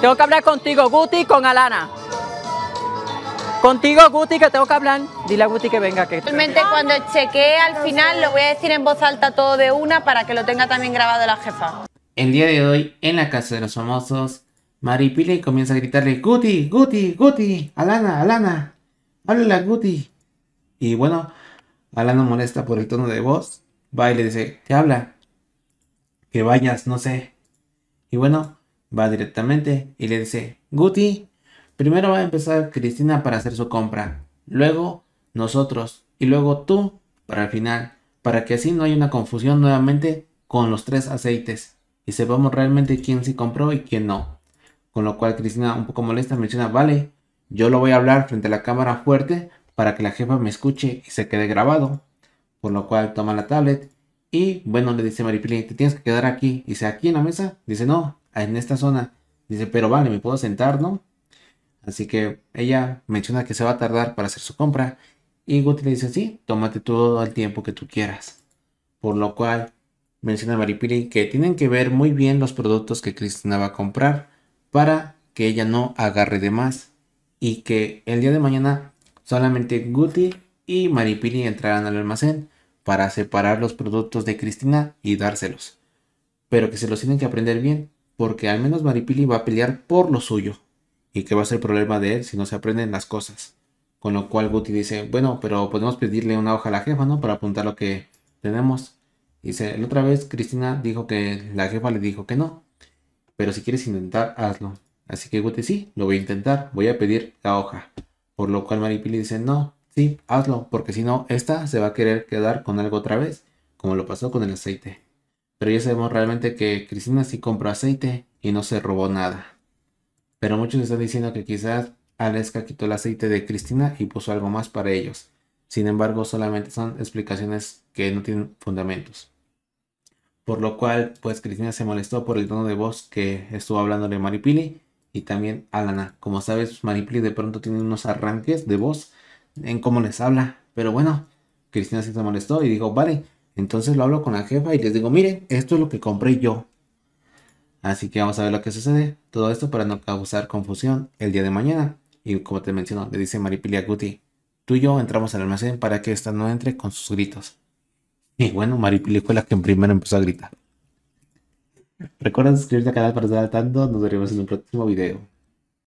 Tengo que hablar contigo, Guti, con Alana. Contigo, Guti, que tengo que hablar. Dile a Guti que venga. Que Realmente cuando chequee al final lo voy a decir en voz alta todo de una para que lo tenga también grabado la jefa. El día de hoy, en la casa de los famosos, Maripili comienza a gritarle Guti, Guti, Guti, Alana, Alana, háblale a Guti. Y bueno, Alana molesta por el tono de voz, va y le dice, te habla, que vayas, no sé. Y bueno, va directamente y le dice, Guti, primero va a empezar Cristina para hacer su compra, luego nosotros y luego tú para el final, para que así no haya una confusión nuevamente con los tres aceites y sepamos realmente quién sí compró y quién no. Con lo cual Cristina, un poco molesta, menciona, vale, yo lo voy a hablar frente a la cámara fuerte para que la jefa me escuche y se quede grabado. Por lo cual toma la tablet y bueno, le dice Maripili, te tienes que quedar aquí. Y dice, aquí en la mesa. Dice, no, en esta zona. Dice, pero vale, me puedo sentar, ¿no? Así que ella menciona que se va a tardar para hacer su compra. Y Guti le dice, sí, tómate todo el tiempo que tú quieras. Por lo cual menciona Maripili que tienen que ver muy bien los productos que Cristina va a comprar para que ella no agarre de más. Y que el día de mañana solamente Guti y Maripili entrarán al almacén para separar los productos de Cristina y dárselos. Pero que se los tienen que aprender bien porque al menos Maripili va a pelear por lo suyo y que va a ser el problema de él si no se aprenden las cosas. Con lo cual Guti dice, bueno, pero podemos pedirle una hoja a la jefa, ¿no? Para apuntar lo que tenemos. Dice, la otra vez Cristina dijo que la jefa le dijo que no. Pero si quieres intentar, hazlo. Así que Guti, sí, lo voy a intentar. Voy a pedir la hoja. Por lo cual Maripili dice, no, sí, hazlo. Porque si no, esta se va a querer quedar con algo otra vez. Como lo pasó con el aceite. Pero ya sabemos realmente que Cristina sí compró aceite y no se robó nada. Pero muchos están diciendo que quizás Aleska quitó el aceite de Cristina y puso algo más para ellos. Sin embargo, solamente son explicaciones que no tienen fundamentos. Por lo cual, pues Cristina se molestó por el tono de voz que estuvo hablando de Maripili y también Alana. Como sabes, Maripili de pronto tiene unos arranques de voz en cómo les habla. Pero bueno, Cristina sí se molestó y dijo, vale, entonces lo hablo con la jefa y les digo, miren, esto es lo que compré yo. Así que vamos a ver lo que sucede. Todo esto para no causar confusión el día de mañana. Y como te menciono, le dice Maripilia Guti, tú y yo entramos al almacén para que esta no entre con sus gritos. Y bueno, Maripilia fue la que primero empezó a gritar. Recuerda suscribirte al canal para estar al tanto. Nos veremos en un próximo video.